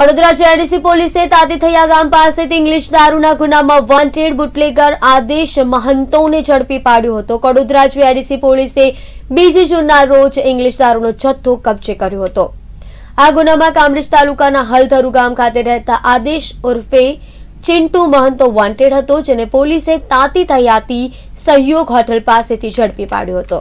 Vadodara JDC પોલીસે તાતીથૈયા ગામ પાસેથી ઇંગ્લિશ દારૂના ગુનામાં વોન્ટેડ બુટલેગર આદેશ મહંતોને ઝડપી પાડ્યો હતો વડોદરા જેડીસી પોલીસે બીજી જૂનના રોજ ઇંગ્લિશ દારૂનો જથ્થો કબજે કર્યો હતો આ ગુનામાં કામરેજ તાલુકાના હલધરુ ગામ ખાતે રહેતા આદેશ ઉર્ફે ચિંટુ મહંતો વોન્ટેડ હતો જેને પોલીસે તાતીથૈયાથી સહયોગ હોટલ પાસેથી ઝડપી પાડ્યો હતો